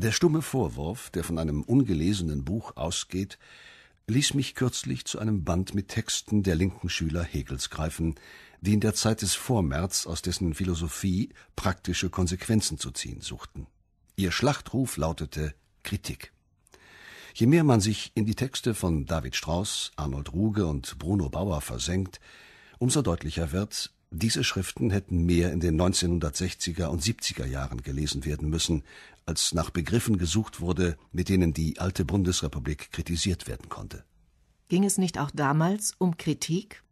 Der stumme Vorwurf, der von einem ungelesenen Buch ausgeht, ließ mich kürzlich zu einem Band mit Texten der linken Schüler Hegels greifen, die in der Zeit des Vormärz aus dessen Philosophie praktische Konsequenzen zu ziehen suchten. Ihr Schlachtruf lautete Kritik. Je mehr man sich in die Texte von David Strauss, Arnold Ruge und Bruno Bauer versenkt, umso deutlicher wird, diese Schriften hätten mehr in den 1960er und 70er Jahren gelesen werden müssen, als nach Begriffen gesucht wurde, mit denen die alte Bundesrepublik kritisiert werden konnte. Ging es nicht auch damals um Kritik?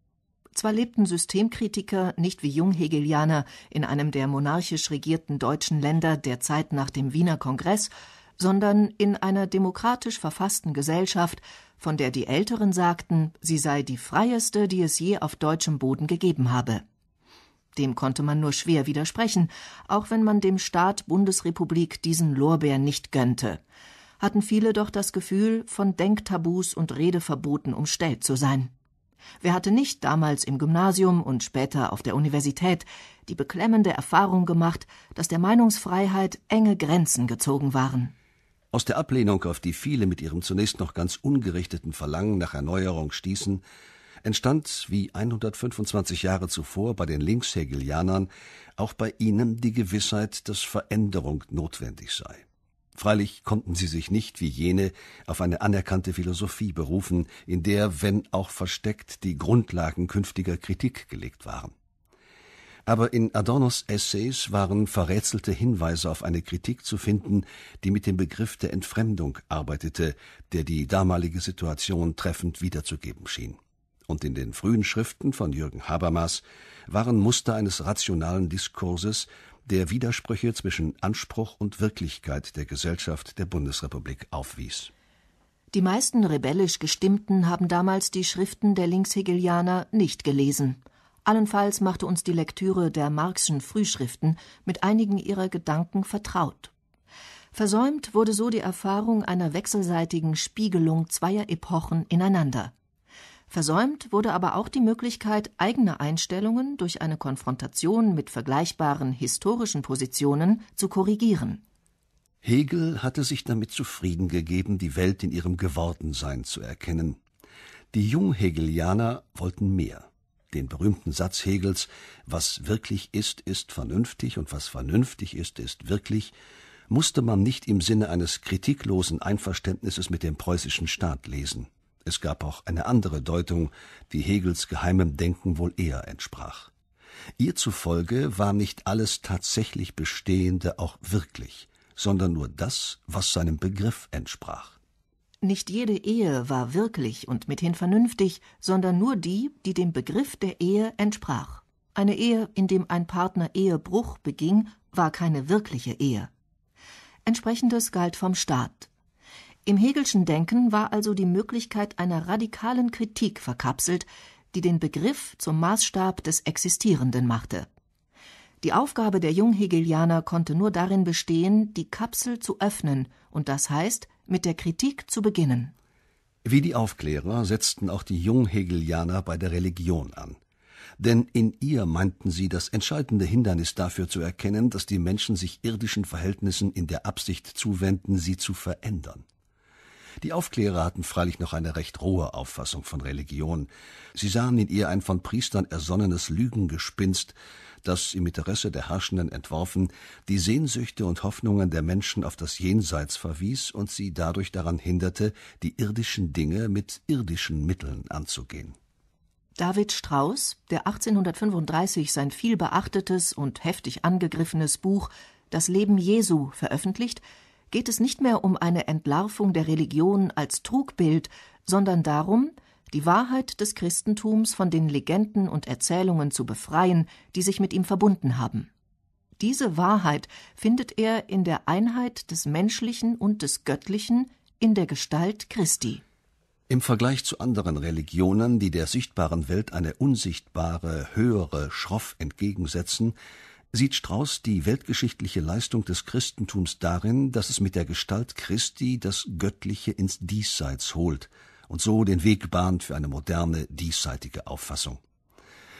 Zwar lebten Systemkritiker nicht wie Junghegelianer in einem der monarchisch regierten deutschen Länder der Zeit nach dem Wiener Kongress, sondern in einer demokratisch verfassten Gesellschaft, von der die Älteren sagten, sie sei die freieste, die es je auf deutschem Boden gegeben habe. Dem konnte man nur schwer widersprechen, auch wenn man dem Staat Bundesrepublik diesen Lorbeer nicht gönnte. Hatten viele doch das Gefühl, von Denktabus und Redeverboten umstellt zu sein. Wer hatte nicht damals im Gymnasium und später auf der Universität die beklemmende Erfahrung gemacht, dass der Meinungsfreiheit enge Grenzen gezogen waren? Aus der Ablehnung, auf die viele mit ihrem zunächst noch ganz ungerichteten Verlangen nach Erneuerung stießen, entstand, wie 125 Jahre zuvor bei den Linkshegelianern, auch bei ihnen die Gewissheit, dass Veränderung notwendig sei. Freilich konnten sie sich nicht wie jene auf eine anerkannte Philosophie berufen, in der, wenn auch versteckt, die Grundlagen künftiger Kritik gelegt waren. Aber in Adornos Essays waren verrätselte Hinweise auf eine Kritik zu finden, die mit dem Begriff der Entfremdung arbeitete, der die damalige Situation treffend wiederzugeben schien und in den frühen Schriften von Jürgen Habermas waren Muster eines rationalen Diskurses, der Widersprüche zwischen Anspruch und Wirklichkeit der Gesellschaft der Bundesrepublik aufwies. Die meisten rebellisch Gestimmten haben damals die Schriften der Linkshegelianer nicht gelesen. Allenfalls machte uns die Lektüre der Marxischen Frühschriften mit einigen ihrer Gedanken vertraut. Versäumt wurde so die Erfahrung einer wechselseitigen Spiegelung zweier Epochen ineinander. Versäumt wurde aber auch die Möglichkeit, eigene Einstellungen durch eine Konfrontation mit vergleichbaren historischen Positionen zu korrigieren. Hegel hatte sich damit zufrieden gegeben, die Welt in ihrem Gewordensein zu erkennen. Die Junghegelianer wollten mehr. Den berühmten Satz Hegels, was wirklich ist, ist vernünftig und was vernünftig ist, ist wirklich, musste man nicht im Sinne eines kritiklosen Einverständnisses mit dem preußischen Staat lesen es gab auch eine andere Deutung, die Hegels geheimem Denken wohl eher entsprach. Ihr zufolge war nicht alles tatsächlich Bestehende auch wirklich, sondern nur das, was seinem Begriff entsprach. Nicht jede Ehe war wirklich und mithin vernünftig, sondern nur die, die dem Begriff der Ehe entsprach. Eine Ehe, in dem ein Partner Ehebruch beging, war keine wirkliche Ehe. Entsprechendes galt vom Staat. Im Hegelschen Denken war also die Möglichkeit einer radikalen Kritik verkapselt, die den Begriff zum Maßstab des Existierenden machte. Die Aufgabe der Junghegelianer konnte nur darin bestehen, die Kapsel zu öffnen, und das heißt, mit der Kritik zu beginnen. Wie die Aufklärer setzten auch die Junghegelianer bei der Religion an. Denn in ihr meinten sie das entscheidende Hindernis dafür zu erkennen, dass die Menschen sich irdischen Verhältnissen in der Absicht zuwenden, sie zu verändern. Die Aufklärer hatten freilich noch eine recht rohe Auffassung von Religion. Sie sahen in ihr ein von Priestern ersonnenes Lügengespinst, das im Interesse der Herrschenden entworfen, die Sehnsüchte und Hoffnungen der Menschen auf das Jenseits verwies und sie dadurch daran hinderte, die irdischen Dinge mit irdischen Mitteln anzugehen. David Strauss, der 1835 sein vielbeachtetes und heftig angegriffenes Buch Das Leben Jesu veröffentlicht, geht es nicht mehr um eine Entlarvung der Religion als Trugbild, sondern darum, die Wahrheit des Christentums von den Legenden und Erzählungen zu befreien, die sich mit ihm verbunden haben. Diese Wahrheit findet er in der Einheit des Menschlichen und des Göttlichen in der Gestalt Christi. Im Vergleich zu anderen Religionen, die der sichtbaren Welt eine unsichtbare, höhere Schroff entgegensetzen, sieht Strauß die weltgeschichtliche Leistung des Christentums darin, dass es mit der Gestalt Christi das Göttliche ins Diesseits holt und so den Weg bahnt für eine moderne, diesseitige Auffassung.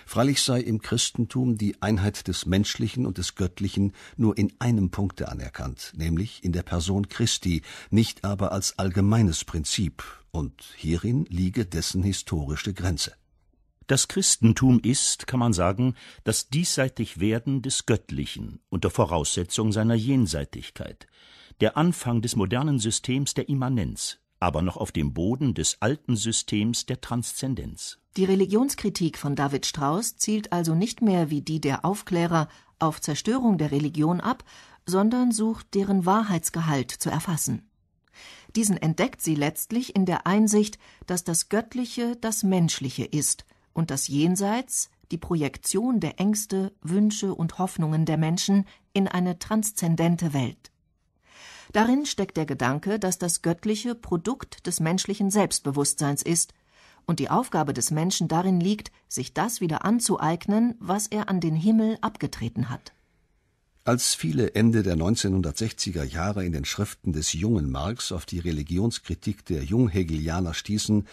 Freilich sei im Christentum die Einheit des Menschlichen und des Göttlichen nur in einem Punkte anerkannt, nämlich in der Person Christi, nicht aber als allgemeines Prinzip, und hierin liege dessen historische Grenze. Das Christentum ist, kann man sagen, das diesseitig werden des Göttlichen unter Voraussetzung seiner Jenseitigkeit, der Anfang des modernen Systems der Immanenz, aber noch auf dem Boden des alten Systems der Transzendenz. Die Religionskritik von David Strauss zielt also nicht mehr wie die der Aufklärer auf Zerstörung der Religion ab, sondern sucht deren Wahrheitsgehalt zu erfassen. Diesen entdeckt sie letztlich in der Einsicht, dass das Göttliche das Menschliche ist und das Jenseits die Projektion der Ängste, Wünsche und Hoffnungen der Menschen in eine transzendente Welt. Darin steckt der Gedanke, dass das Göttliche Produkt des menschlichen Selbstbewusstseins ist und die Aufgabe des Menschen darin liegt, sich das wieder anzueignen, was er an den Himmel abgetreten hat. Als viele Ende der 1960er Jahre in den Schriften des jungen Marx auf die Religionskritik der Junghegelianer stießen,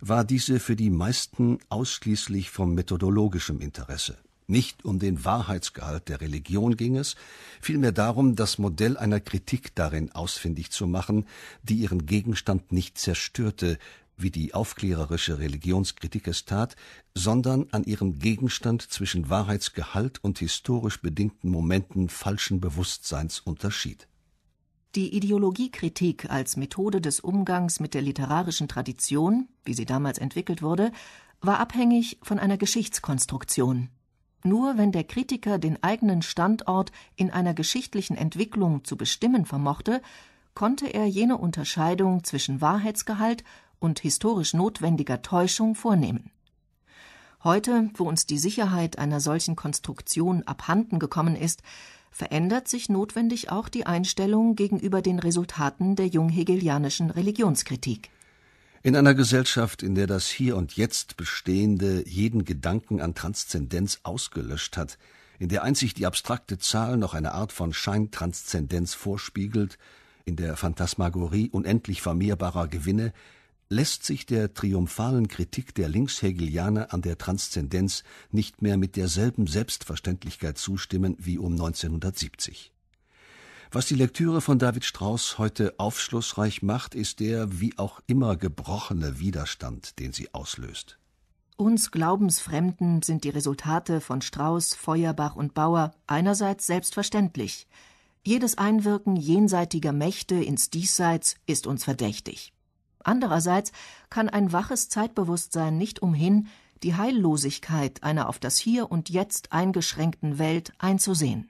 war diese für die meisten ausschließlich von methodologischem Interesse. Nicht um den Wahrheitsgehalt der Religion ging es, vielmehr darum, das Modell einer Kritik darin ausfindig zu machen, die ihren Gegenstand nicht zerstörte, wie die aufklärerische Religionskritik es tat, sondern an ihrem Gegenstand zwischen Wahrheitsgehalt und historisch bedingten Momenten falschen Bewusstseins unterschied die Ideologiekritik als Methode des Umgangs mit der literarischen Tradition, wie sie damals entwickelt wurde, war abhängig von einer Geschichtskonstruktion. Nur wenn der Kritiker den eigenen Standort in einer geschichtlichen Entwicklung zu bestimmen vermochte, konnte er jene Unterscheidung zwischen Wahrheitsgehalt und historisch notwendiger Täuschung vornehmen. Heute, wo uns die Sicherheit einer solchen Konstruktion abhanden gekommen ist, verändert sich notwendig auch die Einstellung gegenüber den Resultaten der junghegelianischen Religionskritik. In einer Gesellschaft, in der das Hier und Jetzt Bestehende jeden Gedanken an Transzendenz ausgelöscht hat, in der einzig die abstrakte Zahl noch eine Art von Scheintranszendenz vorspiegelt, in der Phantasmagorie unendlich vermehrbarer Gewinne, lässt sich der triumphalen Kritik der Linkshegelianer an der Transzendenz nicht mehr mit derselben Selbstverständlichkeit zustimmen wie um 1970. Was die Lektüre von David Strauss heute aufschlussreich macht, ist der wie auch immer gebrochene Widerstand, den sie auslöst. Uns Glaubensfremden sind die Resultate von Strauss, Feuerbach und Bauer einerseits selbstverständlich. Jedes Einwirken jenseitiger Mächte ins Diesseits ist uns verdächtig. Andererseits kann ein waches Zeitbewusstsein nicht umhin, die Heillosigkeit einer auf das Hier und Jetzt eingeschränkten Welt einzusehen.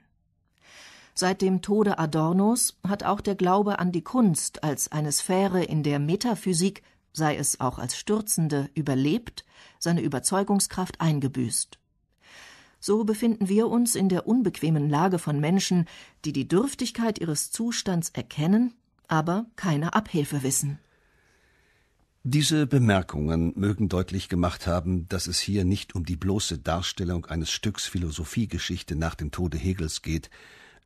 Seit dem Tode Adornos hat auch der Glaube an die Kunst als eine Sphäre in der Metaphysik, sei es auch als stürzende, überlebt, seine Überzeugungskraft eingebüßt. So befinden wir uns in der unbequemen Lage von Menschen, die die Dürftigkeit ihres Zustands erkennen, aber keine Abhilfe wissen. Diese Bemerkungen mögen deutlich gemacht haben, dass es hier nicht um die bloße Darstellung eines Stücks Philosophiegeschichte nach dem Tode Hegels geht,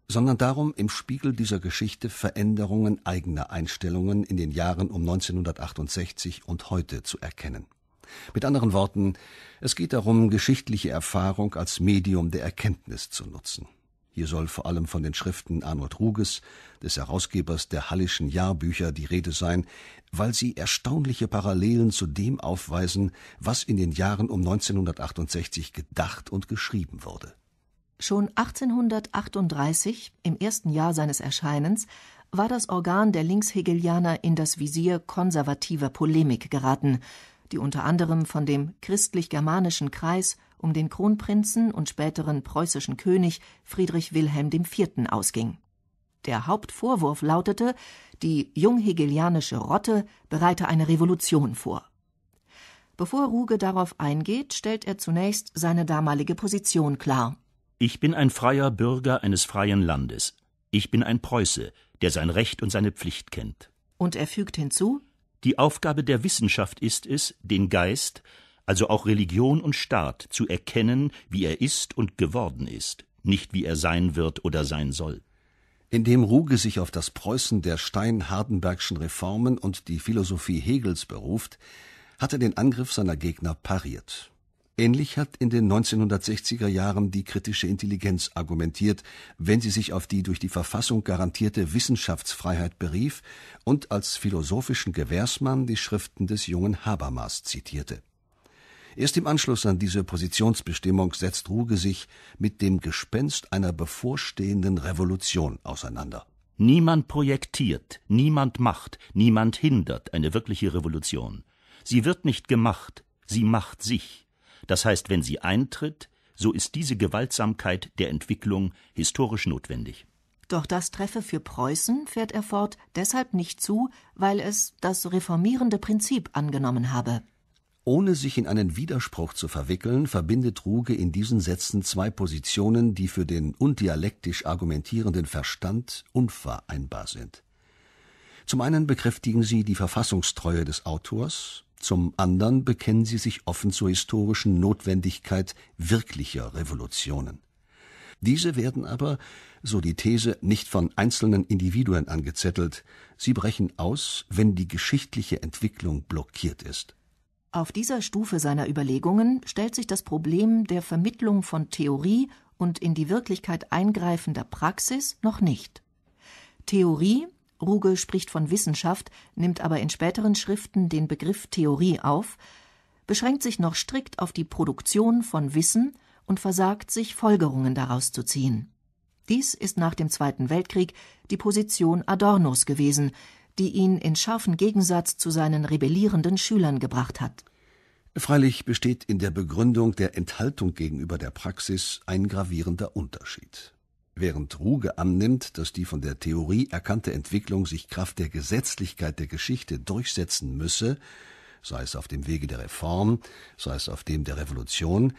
sondern darum, im Spiegel dieser Geschichte Veränderungen eigener Einstellungen in den Jahren um 1968 und heute zu erkennen. Mit anderen Worten, es geht darum, geschichtliche Erfahrung als Medium der Erkenntnis zu nutzen hier soll vor allem von den Schriften Arnold Ruges, des Herausgebers der Hallischen Jahrbücher, die Rede sein, weil sie erstaunliche Parallelen zu dem aufweisen, was in den Jahren um 1968 gedacht und geschrieben wurde. Schon 1838, im ersten Jahr seines Erscheinens, war das Organ der Linkshegelianer in das Visier konservativer Polemik geraten, die unter anderem von dem christlich-germanischen Kreis um den Kronprinzen und späteren preußischen König Friedrich Wilhelm IV. ausging. Der Hauptvorwurf lautete, die junghegelianische Rotte bereite eine Revolution vor. Bevor Ruge darauf eingeht, stellt er zunächst seine damalige Position klar. Ich bin ein freier Bürger eines freien Landes. Ich bin ein Preuße, der sein Recht und seine Pflicht kennt. Und er fügt hinzu Die Aufgabe der Wissenschaft ist es, den Geist, also auch Religion und Staat, zu erkennen, wie er ist und geworden ist, nicht wie er sein wird oder sein soll. Indem Ruge sich auf das Preußen der Stein-Hardenbergschen Reformen und die Philosophie Hegels beruft, hat er den Angriff seiner Gegner pariert. Ähnlich hat in den 1960er Jahren die kritische Intelligenz argumentiert, wenn sie sich auf die durch die Verfassung garantierte Wissenschaftsfreiheit berief und als philosophischen Gewährsmann die Schriften des jungen Habermas zitierte. Erst im Anschluss an diese Positionsbestimmung setzt Ruge sich mit dem Gespenst einer bevorstehenden Revolution auseinander. Niemand projektiert, niemand macht, niemand hindert eine wirkliche Revolution. Sie wird nicht gemacht, sie macht sich. Das heißt, wenn sie eintritt, so ist diese Gewaltsamkeit der Entwicklung historisch notwendig. Doch das treffe für Preußen, fährt er fort, deshalb nicht zu, weil es das reformierende Prinzip angenommen habe. Ohne sich in einen Widerspruch zu verwickeln, verbindet Ruge in diesen Sätzen zwei Positionen, die für den undialektisch argumentierenden Verstand unvereinbar sind. Zum einen bekräftigen sie die Verfassungstreue des Autors, zum anderen bekennen sie sich offen zur historischen Notwendigkeit wirklicher Revolutionen. Diese werden aber, so die These, nicht von einzelnen Individuen angezettelt, sie brechen aus, wenn die geschichtliche Entwicklung blockiert ist. Auf dieser Stufe seiner Überlegungen stellt sich das Problem der Vermittlung von Theorie und in die Wirklichkeit eingreifender Praxis noch nicht. Theorie, Ruge spricht von Wissenschaft, nimmt aber in späteren Schriften den Begriff Theorie auf, beschränkt sich noch strikt auf die Produktion von Wissen und versagt sich, Folgerungen daraus zu ziehen. Dies ist nach dem Zweiten Weltkrieg die Position Adornos gewesen, die ihn in scharfen Gegensatz zu seinen rebellierenden Schülern gebracht hat. Freilich besteht in der Begründung der Enthaltung gegenüber der Praxis ein gravierender Unterschied. Während Ruge annimmt, dass die von der Theorie erkannte Entwicklung sich Kraft der Gesetzlichkeit der Geschichte durchsetzen müsse, sei es auf dem Wege der Reform, sei es auf dem der Revolution,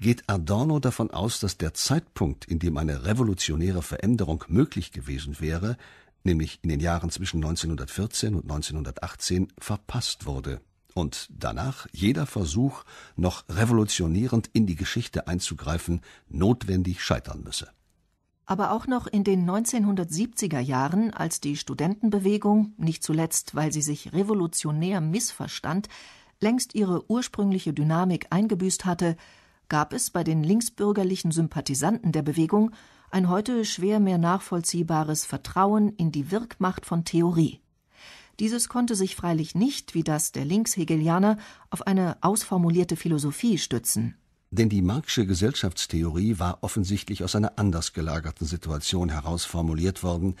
geht Adorno davon aus, dass der Zeitpunkt, in dem eine revolutionäre Veränderung möglich gewesen wäre, nämlich in den Jahren zwischen 1914 und 1918, verpasst wurde und danach jeder Versuch, noch revolutionierend in die Geschichte einzugreifen, notwendig scheitern müsse. Aber auch noch in den 1970er Jahren, als die Studentenbewegung, nicht zuletzt weil sie sich revolutionär missverstand, längst ihre ursprüngliche Dynamik eingebüßt hatte, gab es bei den linksbürgerlichen Sympathisanten der Bewegung ein heute schwer mehr nachvollziehbares Vertrauen in die Wirkmacht von Theorie. Dieses konnte sich freilich nicht, wie das der Linkshegelianer, auf eine ausformulierte Philosophie stützen. Denn die Marxische Gesellschaftstheorie war offensichtlich aus einer anders gelagerten Situation heraus formuliert worden,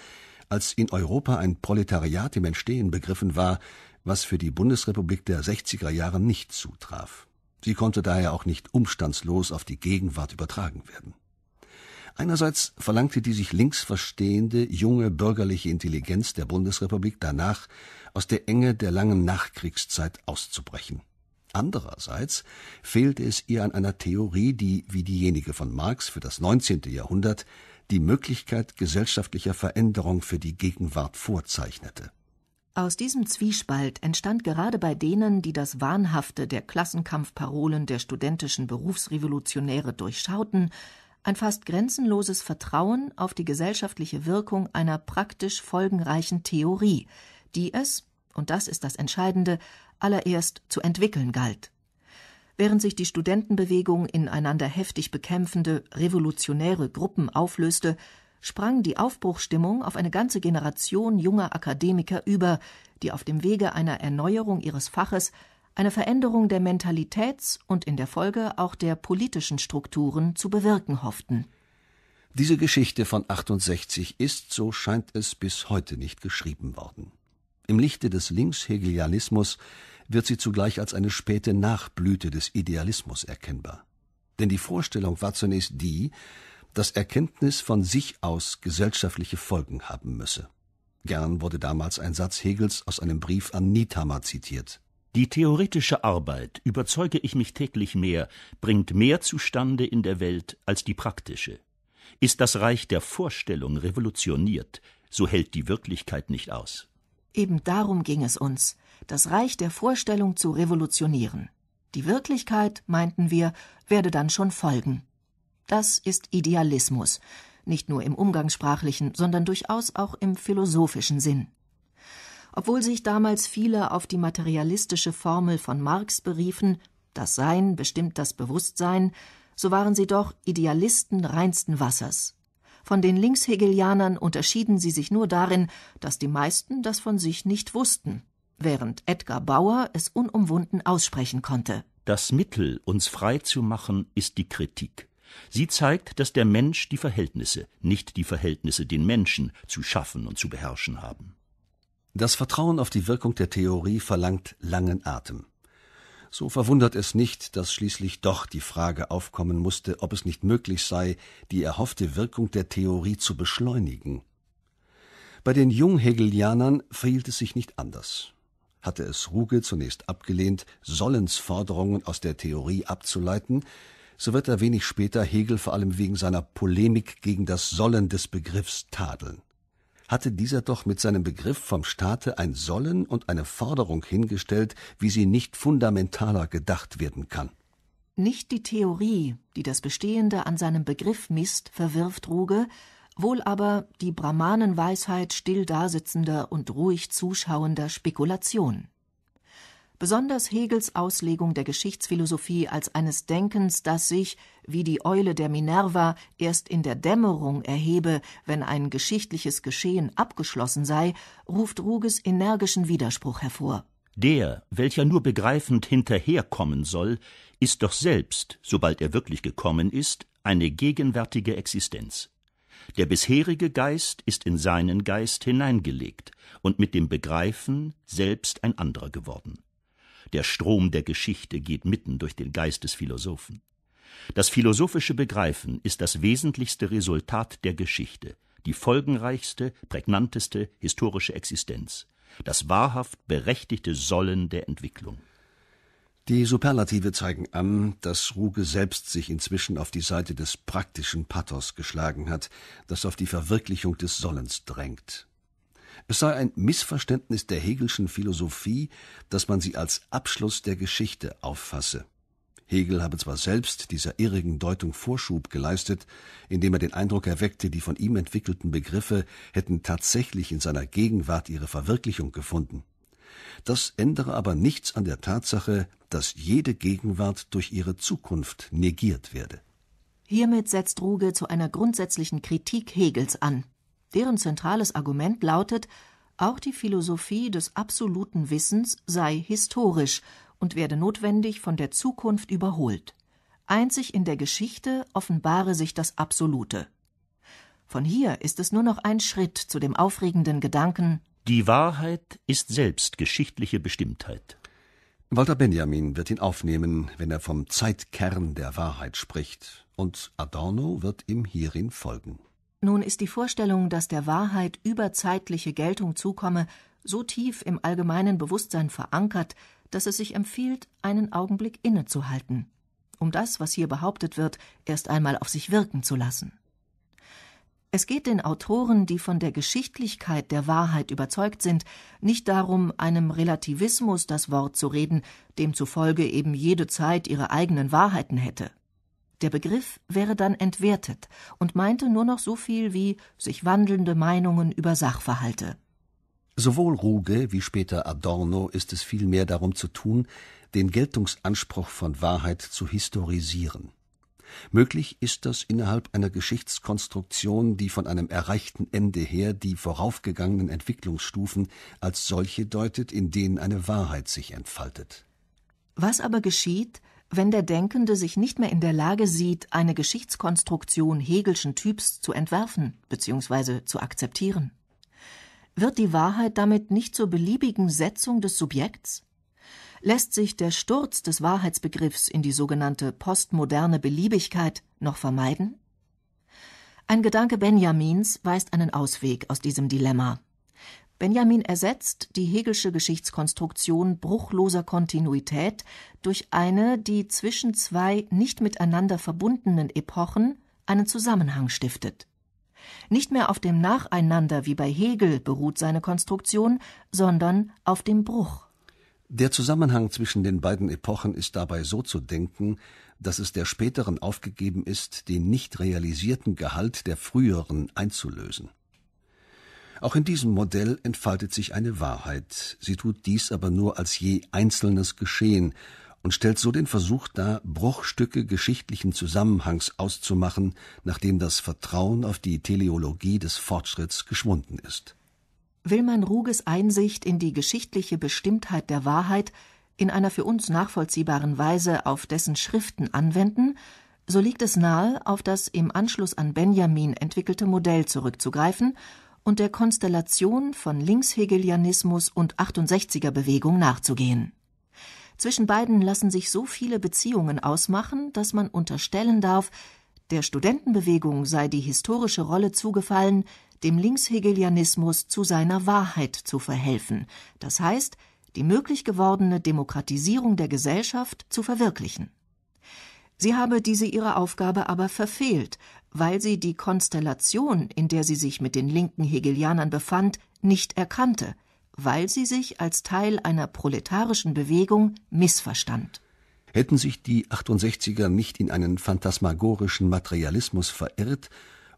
als in Europa ein Proletariat im Entstehen begriffen war, was für die Bundesrepublik der 60er Jahre nicht zutraf. Sie konnte daher auch nicht umstandslos auf die Gegenwart übertragen werden. Einerseits verlangte die sich links verstehende junge bürgerliche Intelligenz der Bundesrepublik danach, aus der Enge der langen Nachkriegszeit auszubrechen. Andererseits fehlte es ihr an einer Theorie, die, wie diejenige von Marx für das 19. Jahrhundert, die Möglichkeit gesellschaftlicher Veränderung für die Gegenwart vorzeichnete. Aus diesem Zwiespalt entstand gerade bei denen, die das Wahnhafte der Klassenkampfparolen der studentischen Berufsrevolutionäre durchschauten, ein fast grenzenloses Vertrauen auf die gesellschaftliche Wirkung einer praktisch folgenreichen Theorie, die es, und das ist das Entscheidende, allererst zu entwickeln galt. Während sich die Studentenbewegung ineinander heftig bekämpfende, revolutionäre Gruppen auflöste, sprang die Aufbruchstimmung auf eine ganze Generation junger Akademiker über, die auf dem Wege einer Erneuerung ihres Faches, eine Veränderung der Mentalitäts und in der Folge auch der politischen Strukturen zu bewirken hofften. Diese Geschichte von 68 ist, so scheint es, bis heute nicht geschrieben worden. Im Lichte des Linkshegelianismus wird sie zugleich als eine späte Nachblüte des Idealismus erkennbar. Denn die Vorstellung war zunächst die, dass Erkenntnis von sich aus gesellschaftliche Folgen haben müsse. Gern wurde damals ein Satz Hegels aus einem Brief an Nithama zitiert. Die theoretische Arbeit, überzeuge ich mich täglich mehr, bringt mehr zustande in der Welt als die praktische. Ist das Reich der Vorstellung revolutioniert, so hält die Wirklichkeit nicht aus. Eben darum ging es uns, das Reich der Vorstellung zu revolutionieren. Die Wirklichkeit, meinten wir, werde dann schon folgen. Das ist Idealismus, nicht nur im umgangssprachlichen, sondern durchaus auch im philosophischen Sinn. Obwohl sich damals viele auf die materialistische Formel von Marx beriefen, das Sein bestimmt das Bewusstsein, so waren sie doch Idealisten reinsten Wassers. Von den Linkshegelianern unterschieden sie sich nur darin, dass die meisten das von sich nicht wussten, während Edgar Bauer es unumwunden aussprechen konnte. Das Mittel, uns frei zu machen, ist die Kritik. Sie zeigt, dass der Mensch die Verhältnisse, nicht die Verhältnisse den Menschen zu schaffen und zu beherrschen haben. Das Vertrauen auf die Wirkung der Theorie verlangt langen Atem. So verwundert es nicht, dass schließlich doch die Frage aufkommen musste, ob es nicht möglich sei, die erhoffte Wirkung der Theorie zu beschleunigen. Bei den Junghegelianern verhielt es sich nicht anders. Hatte es Ruge zunächst abgelehnt, Sollens Forderungen aus der Theorie abzuleiten, so wird er wenig später Hegel vor allem wegen seiner Polemik gegen das Sollen des Begriffs tadeln. Hatte dieser doch mit seinem Begriff vom Staate ein Sollen und eine Forderung hingestellt, wie sie nicht fundamentaler gedacht werden kann. Nicht die Theorie, die das Bestehende an seinem Begriff misst, verwirft Ruge, wohl aber die Brahmanenweisheit still dasitzender und ruhig zuschauender Spekulation. Besonders Hegels Auslegung der Geschichtsphilosophie als eines Denkens, das sich, wie die Eule der Minerva, erst in der Dämmerung erhebe, wenn ein geschichtliches Geschehen abgeschlossen sei, ruft Ruges energischen Widerspruch hervor. Der, welcher nur begreifend hinterherkommen soll, ist doch selbst, sobald er wirklich gekommen ist, eine gegenwärtige Existenz. Der bisherige Geist ist in seinen Geist hineingelegt und mit dem Begreifen selbst ein anderer geworden. Der Strom der Geschichte geht mitten durch den Geist des Philosophen. Das philosophische Begreifen ist das wesentlichste Resultat der Geschichte, die folgenreichste, prägnanteste historische Existenz, das wahrhaft berechtigte Sollen der Entwicklung. Die Superlative zeigen an, dass Ruge selbst sich inzwischen auf die Seite des praktischen Pathos geschlagen hat, das auf die Verwirklichung des Sollens drängt. Es sei ein Missverständnis der Hegelschen Philosophie, dass man sie als Abschluss der Geschichte auffasse. Hegel habe zwar selbst dieser irrigen Deutung Vorschub geleistet, indem er den Eindruck erweckte, die von ihm entwickelten Begriffe hätten tatsächlich in seiner Gegenwart ihre Verwirklichung gefunden. Das ändere aber nichts an der Tatsache, dass jede Gegenwart durch ihre Zukunft negiert werde. Hiermit setzt Ruge zu einer grundsätzlichen Kritik Hegels an Deren zentrales Argument lautet, auch die Philosophie des absoluten Wissens sei historisch und werde notwendig von der Zukunft überholt. Einzig in der Geschichte offenbare sich das Absolute. Von hier ist es nur noch ein Schritt zu dem aufregenden Gedanken Die Wahrheit ist selbst geschichtliche Bestimmtheit. Walter Benjamin wird ihn aufnehmen, wenn er vom Zeitkern der Wahrheit spricht, und Adorno wird ihm hierin folgen. Nun ist die Vorstellung, dass der Wahrheit überzeitliche Geltung zukomme, so tief im allgemeinen Bewusstsein verankert, dass es sich empfiehlt, einen Augenblick innezuhalten, um das, was hier behauptet wird, erst einmal auf sich wirken zu lassen. Es geht den Autoren, die von der Geschichtlichkeit der Wahrheit überzeugt sind, nicht darum, einem Relativismus das Wort zu reden, demzufolge eben jede Zeit ihre eigenen Wahrheiten hätte der Begriff wäre dann entwertet und meinte nur noch so viel wie sich wandelnde Meinungen über Sachverhalte. Sowohl Ruge wie später Adorno ist es vielmehr darum zu tun, den Geltungsanspruch von Wahrheit zu historisieren. Möglich ist das innerhalb einer Geschichtskonstruktion, die von einem erreichten Ende her die voraufgegangenen Entwicklungsstufen als solche deutet, in denen eine Wahrheit sich entfaltet. Was aber geschieht, wenn der Denkende sich nicht mehr in der Lage sieht, eine Geschichtskonstruktion hegelschen Typs zu entwerfen bzw. zu akzeptieren? Wird die Wahrheit damit nicht zur beliebigen Setzung des Subjekts? Lässt sich der Sturz des Wahrheitsbegriffs in die sogenannte postmoderne Beliebigkeit noch vermeiden? Ein Gedanke Benjamins weist einen Ausweg aus diesem Dilemma. Benjamin ersetzt die hegelsche Geschichtskonstruktion bruchloser Kontinuität durch eine, die zwischen zwei nicht miteinander verbundenen Epochen einen Zusammenhang stiftet. Nicht mehr auf dem Nacheinander wie bei Hegel beruht seine Konstruktion, sondern auf dem Bruch. Der Zusammenhang zwischen den beiden Epochen ist dabei so zu denken, dass es der späteren aufgegeben ist, den nicht realisierten Gehalt der früheren einzulösen. Auch in diesem Modell entfaltet sich eine Wahrheit. Sie tut dies aber nur als je einzelnes Geschehen und stellt so den Versuch dar, Bruchstücke geschichtlichen Zusammenhangs auszumachen, nachdem das Vertrauen auf die Teleologie des Fortschritts geschwunden ist. Will man Ruges Einsicht in die geschichtliche Bestimmtheit der Wahrheit in einer für uns nachvollziehbaren Weise auf dessen Schriften anwenden, so liegt es nahe, auf das im Anschluss an Benjamin entwickelte Modell zurückzugreifen und der Konstellation von Linkshegelianismus und 68er Bewegung nachzugehen. Zwischen beiden lassen sich so viele Beziehungen ausmachen, dass man unterstellen darf, der Studentenbewegung sei die historische Rolle zugefallen, dem Linkshegelianismus zu seiner Wahrheit zu verhelfen, das heißt, die möglich gewordene Demokratisierung der Gesellschaft zu verwirklichen. Sie habe diese ihre Aufgabe aber verfehlt weil sie die Konstellation, in der sie sich mit den linken Hegelianern befand, nicht erkannte, weil sie sich als Teil einer proletarischen Bewegung missverstand. Hätten sich die 68er nicht in einen phantasmagorischen Materialismus verirrt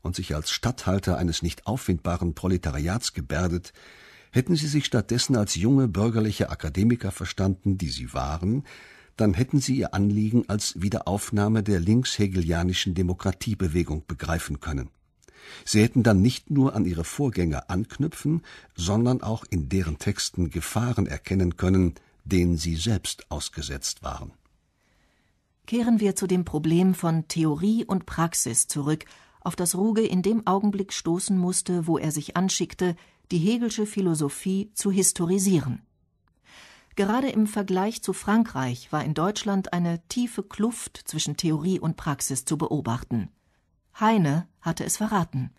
und sich als Statthalter eines nicht auffindbaren Proletariats gebärdet, hätten sie sich stattdessen als junge bürgerliche Akademiker verstanden, die sie waren, dann hätten sie ihr Anliegen als Wiederaufnahme der linkshegelianischen Demokratiebewegung begreifen können. Sie hätten dann nicht nur an ihre Vorgänger anknüpfen, sondern auch in deren Texten Gefahren erkennen können, denen sie selbst ausgesetzt waren. Kehren wir zu dem Problem von Theorie und Praxis zurück, auf das Ruge in dem Augenblick stoßen musste, wo er sich anschickte, die Hegelsche Philosophie zu historisieren. Gerade im Vergleich zu Frankreich war in Deutschland eine tiefe Kluft zwischen Theorie und Praxis zu beobachten. Heine hatte es verraten.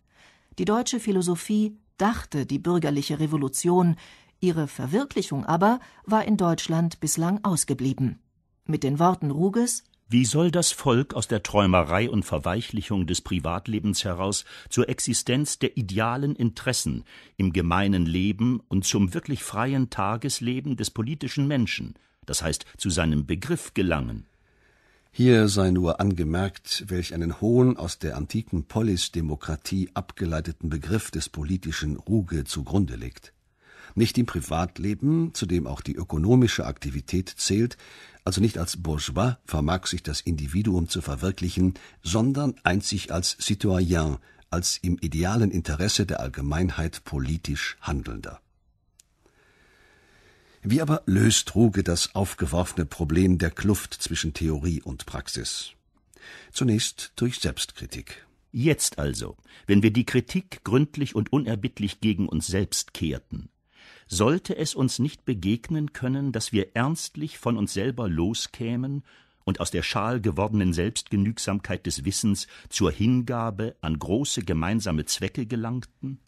Die deutsche Philosophie dachte die bürgerliche Revolution, ihre Verwirklichung aber war in Deutschland bislang ausgeblieben. Mit den Worten Ruges wie soll das Volk aus der Träumerei und Verweichlichung des Privatlebens heraus zur Existenz der idealen Interessen im gemeinen Leben und zum wirklich freien Tagesleben des politischen Menschen, das heißt zu seinem Begriff gelangen? Hier sei nur angemerkt, welch einen hohen aus der antiken Polis Demokratie abgeleiteten Begriff des politischen Ruge zugrunde liegt nicht im Privatleben, zu dem auch die ökonomische Aktivität zählt, also nicht als Bourgeois vermag sich das Individuum zu verwirklichen, sondern einzig als Citoyen, als im idealen Interesse der Allgemeinheit politisch Handelnder. Wie aber löst Ruge das aufgeworfene Problem der Kluft zwischen Theorie und Praxis? Zunächst durch Selbstkritik. Jetzt also, wenn wir die Kritik gründlich und unerbittlich gegen uns selbst kehrten, sollte es uns nicht begegnen können, dass wir ernstlich von uns selber loskämen und aus der schal gewordenen Selbstgenügsamkeit des Wissens zur Hingabe an große gemeinsame Zwecke gelangten?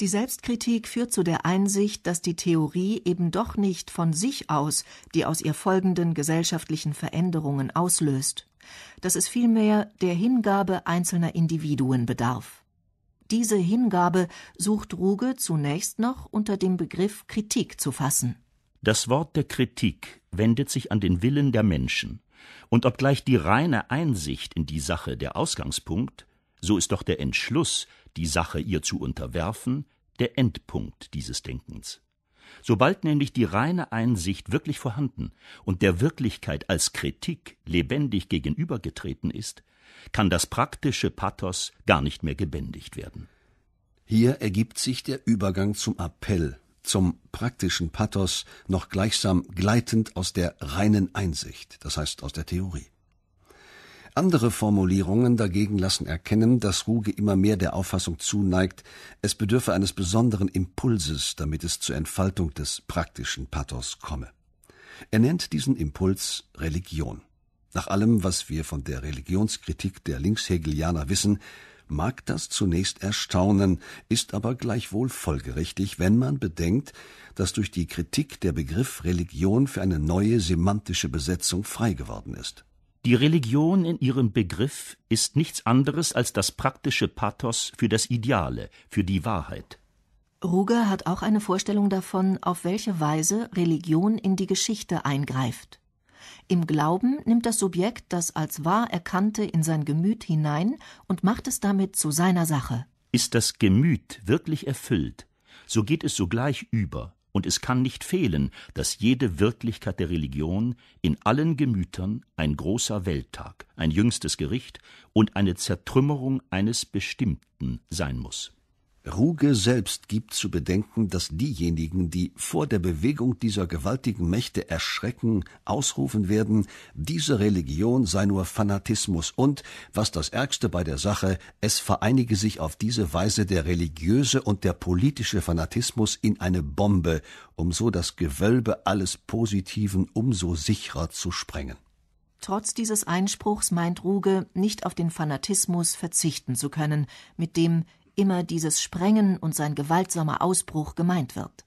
Die Selbstkritik führt zu der Einsicht, dass die Theorie eben doch nicht von sich aus die aus ihr folgenden gesellschaftlichen Veränderungen auslöst, dass es vielmehr der Hingabe einzelner Individuen bedarf diese Hingabe sucht Ruge zunächst noch unter dem Begriff Kritik zu fassen. Das Wort der Kritik wendet sich an den Willen der Menschen. Und obgleich die reine Einsicht in die Sache der Ausgangspunkt, so ist doch der Entschluss, die Sache ihr zu unterwerfen, der Endpunkt dieses Denkens. Sobald nämlich die reine Einsicht wirklich vorhanden und der Wirklichkeit als Kritik lebendig gegenübergetreten ist, kann das praktische Pathos gar nicht mehr gebändigt werden. Hier ergibt sich der Übergang zum Appell, zum praktischen Pathos noch gleichsam gleitend aus der reinen Einsicht, das heißt aus der Theorie. Andere Formulierungen dagegen lassen erkennen, dass Ruge immer mehr der Auffassung zuneigt, es bedürfe eines besonderen Impulses, damit es zur Entfaltung des praktischen Pathos komme. Er nennt diesen Impuls Religion. Nach allem, was wir von der Religionskritik der Linkshegelianer wissen, mag das zunächst erstaunen, ist aber gleichwohl folgerichtig, wenn man bedenkt, dass durch die Kritik der Begriff Religion für eine neue semantische Besetzung frei geworden ist. Die Religion in ihrem Begriff ist nichts anderes als das praktische Pathos für das Ideale, für die Wahrheit. Ruger hat auch eine Vorstellung davon, auf welche Weise Religion in die Geschichte eingreift. Im Glauben nimmt das Subjekt das als wahr Erkannte in sein Gemüt hinein und macht es damit zu seiner Sache. Ist das Gemüt wirklich erfüllt, so geht es sogleich über, und es kann nicht fehlen, dass jede Wirklichkeit der Religion in allen Gemütern ein großer Welttag, ein jüngstes Gericht und eine Zertrümmerung eines Bestimmten sein muss. Ruge selbst gibt zu bedenken, dass diejenigen, die vor der Bewegung dieser gewaltigen Mächte erschrecken, ausrufen werden, diese Religion sei nur Fanatismus und, was das Ärgste bei der Sache, es vereinige sich auf diese Weise der religiöse und der politische Fanatismus in eine Bombe, um so das Gewölbe alles Positiven umso sicherer zu sprengen. Trotz dieses Einspruchs meint Ruge, nicht auf den Fanatismus verzichten zu können, mit dem immer dieses Sprengen und sein gewaltsamer Ausbruch gemeint wird.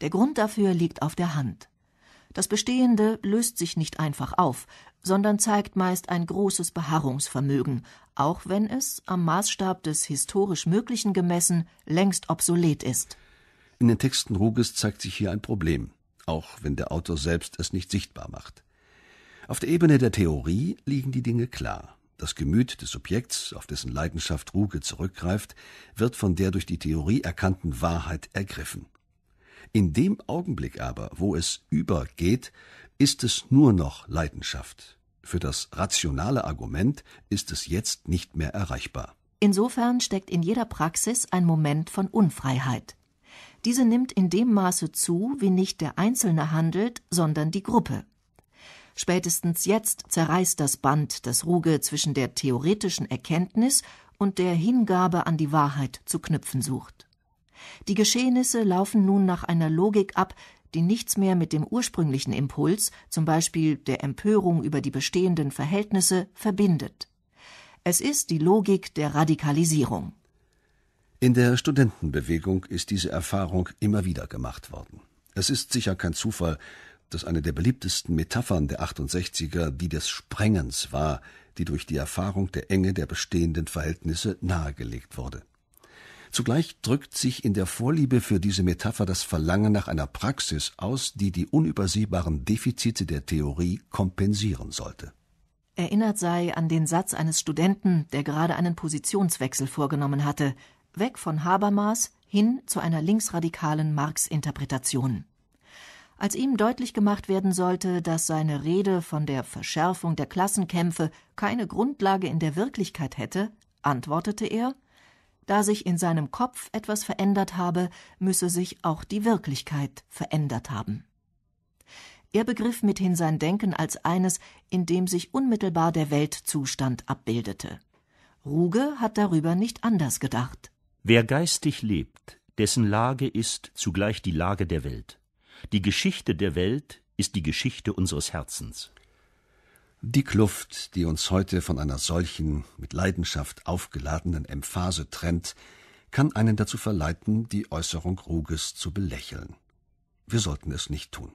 Der Grund dafür liegt auf der Hand. Das Bestehende löst sich nicht einfach auf, sondern zeigt meist ein großes Beharrungsvermögen, auch wenn es, am Maßstab des historisch Möglichen gemessen, längst obsolet ist. In den Texten Ruges zeigt sich hier ein Problem, auch wenn der Autor selbst es nicht sichtbar macht. Auf der Ebene der Theorie liegen die Dinge klar. Das Gemüt des Subjekts, auf dessen Leidenschaft Ruge zurückgreift, wird von der durch die Theorie erkannten Wahrheit ergriffen. In dem Augenblick aber, wo es übergeht, ist es nur noch Leidenschaft. Für das rationale Argument ist es jetzt nicht mehr erreichbar. Insofern steckt in jeder Praxis ein Moment von Unfreiheit. Diese nimmt in dem Maße zu, wie nicht der Einzelne handelt, sondern die Gruppe. Spätestens jetzt zerreißt das Band das Ruge zwischen der theoretischen Erkenntnis und der Hingabe an die Wahrheit zu knüpfen sucht. Die Geschehnisse laufen nun nach einer Logik ab, die nichts mehr mit dem ursprünglichen Impuls, zum Beispiel der Empörung über die bestehenden Verhältnisse, verbindet. Es ist die Logik der Radikalisierung. In der Studentenbewegung ist diese Erfahrung immer wieder gemacht worden. Es ist sicher kein Zufall, das eine der beliebtesten Metaphern der 68er die des Sprengens war, die durch die Erfahrung der Enge der bestehenden Verhältnisse nahegelegt wurde. Zugleich drückt sich in der Vorliebe für diese Metapher das Verlangen nach einer Praxis aus, die die unübersehbaren Defizite der Theorie kompensieren sollte. Erinnert sei an den Satz eines Studenten, der gerade einen Positionswechsel vorgenommen hatte, weg von Habermas hin zu einer linksradikalen Marx-Interpretation als ihm deutlich gemacht werden sollte, dass seine Rede von der Verschärfung der Klassenkämpfe keine Grundlage in der Wirklichkeit hätte, antwortete er, da sich in seinem Kopf etwas verändert habe, müsse sich auch die Wirklichkeit verändert haben. Er begriff mithin sein Denken als eines, in dem sich unmittelbar der Weltzustand abbildete. Ruge hat darüber nicht anders gedacht. Wer geistig lebt, dessen Lage ist zugleich die Lage der Welt. Die Geschichte der Welt ist die Geschichte unseres Herzens. Die Kluft, die uns heute von einer solchen, mit Leidenschaft aufgeladenen Emphase trennt, kann einen dazu verleiten, die Äußerung Ruges zu belächeln. Wir sollten es nicht tun.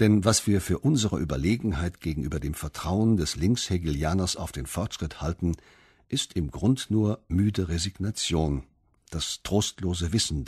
Denn was wir für unsere Überlegenheit gegenüber dem Vertrauen des Linkshegelianers auf den Fortschritt halten, ist im Grund nur müde Resignation, das trostlose Wissen